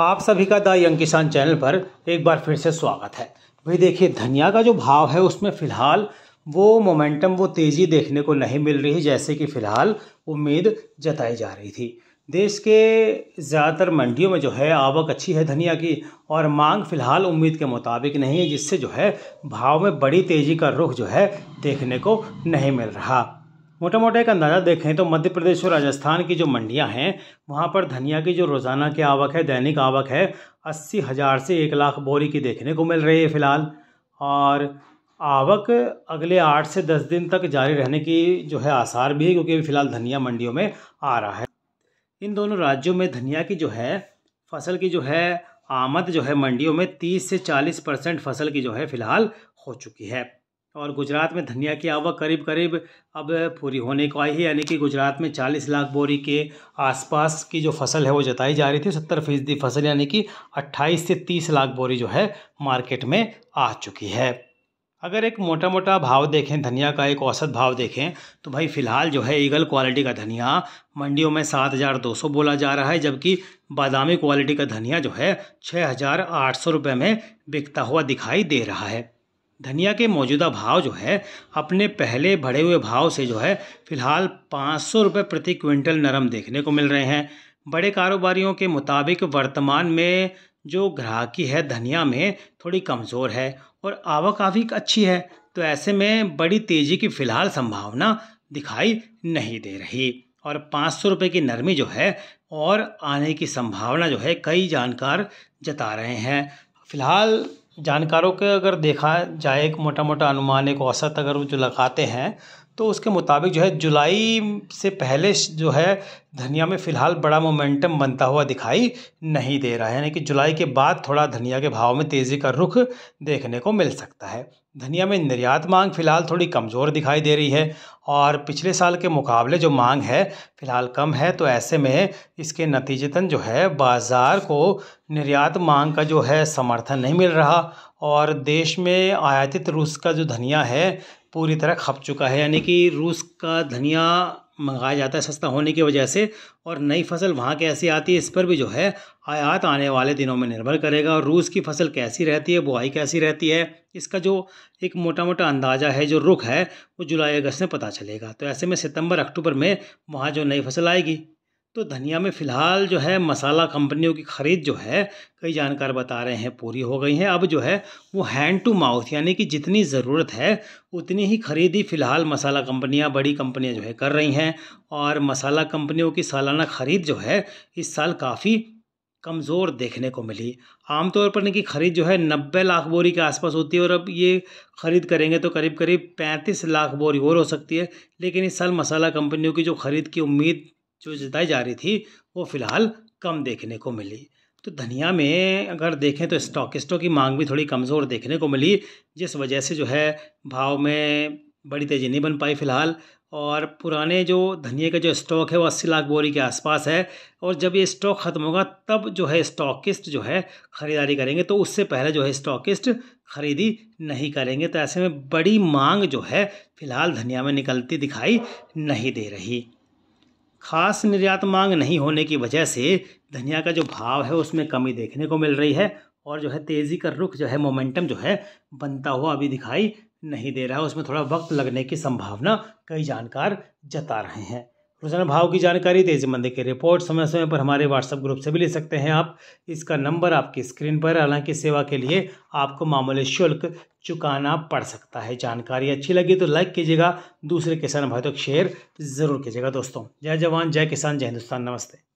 आप सभी का द यंग किसान चैनल पर एक बार फिर से स्वागत है भाई देखिए धनिया का जो भाव है उसमें फ़िलहाल वो मोमेंटम वो तेज़ी देखने को नहीं मिल रही जैसे कि फ़िलहाल उम्मीद जताई जा रही थी देश के ज़्यादातर मंडियों में जो है आवक अच्छी है धनिया की और मांग फ़िलहाल उम्मीद के मुताबिक नहीं है जिससे जो है भाव में बड़ी तेज़ी का रुख जो है देखने को नहीं मिल रहा मोटा मोटा एक अंदाज़ा देखें तो मध्य प्रदेश और राजस्थान की जो मंडियां हैं वहाँ पर धनिया की जो रोज़ाना की आवक है दैनिक आवक है अस्सी हज़ार से एक लाख बोरी की देखने को मिल रही है फ़िलहाल और आवक अगले आठ से दस दिन तक जारी रहने की जो है आसार भी है क्योंकि फ़िलहाल धनिया मंडियों में आ रहा है इन दोनों राज्यों में धनिया की जो है फसल की जो है आमद जो है मंडियों में तीस से चालीस परसेंट फसल की जो है फ़िलहाल हो चुकी है और गुजरात में धनिया की आवक करीब करीब अब पूरी होने को आई है यानी कि गुजरात में 40 लाख बोरी के आसपास की जो फसल है वो जताई जा रही थी सत्तर फीसदी फसल यानी कि 28 से 30 लाख बोरी जो है मार्केट में आ चुकी है अगर एक मोटा मोटा भाव देखें धनिया का एक औसत भाव देखें तो भाई फ़िलहाल जो है ईगल क्वालिटी का धनिया मंडियों में सात हज़ार दो सौ बोला जा रहा है जबकि बादामी क्वालिटी का धनिया जो है छः हज़ार आठ सौ रुपये में बिकता हुआ दिखाई दे रहा है धनिया के मौजूदा भाव जो है अपने पहले बढ़े हुए भाव से जो है फिलहाल पाँच सौ रुपये प्रति क्विंटल नरम देखने को मिल रहे हैं बड़े कारोबारियों के मुताबिक वर्तमान में जो ग्राहकी है धनिया में थोड़ी कमज़ोर है और आवक काफ़ी अच्छी है तो ऐसे में बड़ी तेज़ी की फ़िलहाल संभावना दिखाई नहीं दे रही और पाँच सौ रुपये की नरमी जो है और आने की संभावना जो है कई जानकार जता रहे हैं फिलहाल जानकारों के अगर देखा जाए एक मोटा मोटा अनुमान एक औसत अगर वो जो लगाते हैं तो उसके मुताबिक जो है जुलाई से पहले जो है धनिया में फ़िलहाल बड़ा मोमेंटम बनता हुआ दिखाई नहीं दे रहा है यानी कि जुलाई के बाद थोड़ा धनिया के भाव में तेज़ी का रुख देखने को मिल सकता है धनिया में निर्यात मांग फ़िलहाल थोड़ी कमज़ोर दिखाई दे रही है और पिछले साल के मुकाबले जो मांग है फ़िलहाल कम है तो ऐसे में इसके नतीजतन जो है बाज़ार को निर्यात मांग का जो है समर्थन नहीं मिल रहा और देश में आयातित रूस का जो धनिया है पूरी तरह खप चुका है यानी कि रूस का धनिया मंगाया जाता है सस्ता होने की वजह से और नई फसल वहाँ कैसी आती है इस पर भी जो है आयात आने वाले दिनों में निर्भर करेगा और रूस की फसल कैसी रहती है बुआई कैसी रहती है इसका जो एक मोटा मोटा अंदाज़ा है जो रुख है वो जुलाई अगस्त में पता चलेगा तो ऐसे में सितंबर अक्टूबर में वहाँ जो नई फसल आएगी तो धनिया में फ़िलहाल जो है मसाला कंपनियों की ख़रीद जो है कई जानकार बता रहे हैं पूरी हो गई है अब जो है वो हैंड टू माउथ यानी कि जितनी ज़रूरत है उतनी ही खरीदी फ़िलहाल मसाला कंपनियां बड़ी कंपनियां जो है कर रही हैं और मसाला कंपनियों की सालाना ख़रीद जो है इस साल काफ़ी कमज़ोर देखने को मिली आमतौर पर इनकी ख़रीद जो है नब्बे लाख बोरी के आसपास होती है और अब ये ख़रीद करेंगे तो करीब करीब पैंतीस लाख बोरी और हो सकती है लेकिन इस साल मसाला कंपनियों की जो ख़रीद की उम्मीद जो जताई जा रही थी वो फ़िलहाल कम देखने को मिली तो धनिया में अगर देखें तो स्टॉक की मांग भी थोड़ी कमज़ोर देखने को मिली जिस वजह से जो है भाव में बड़ी तेज़ी नहीं बन पाई फ़िलहाल और पुराने जो धनिया का जो स्टॉक है वो अस्सी लाख बोरी के आसपास है और जब ये स्टॉक ख़त्म होगा तब जो है स्टॉकिस्ट जो है ख़रीदारी करेंगे तो उससे पहले जो है स्टॉकिस्ट ख़रीदी नहीं करेंगे तो ऐसे में बड़ी मांग जो है फ़िलहाल धनिया में निकलती दिखाई नहीं दे रही खास निर्यात मांग नहीं होने की वजह से धनिया का जो भाव है उसमें कमी देखने को मिल रही है और जो है तेज़ी का रुख जो है मोमेंटम जो है बनता हुआ अभी दिखाई नहीं दे रहा है उसमें थोड़ा वक्त लगने की संभावना कई जानकार जता रहे हैं रोजाना भाव की जानकारी तेजी मंदी की रिपोर्ट समय समय पर हमारे व्हाट्सएप ग्रुप से भी ले सकते हैं आप इसका नंबर आपकी स्क्रीन पर हालांकि सेवा के लिए आपको मामूली शुल्क चुकाना पड़ सकता है जानकारी अच्छी लगी तो लाइक कीजिएगा दूसरे किसान भाई तक तो शेयर ज़रूर कीजिएगा दोस्तों जय जवान जय किसान जय हिंदुस्तान नमस्ते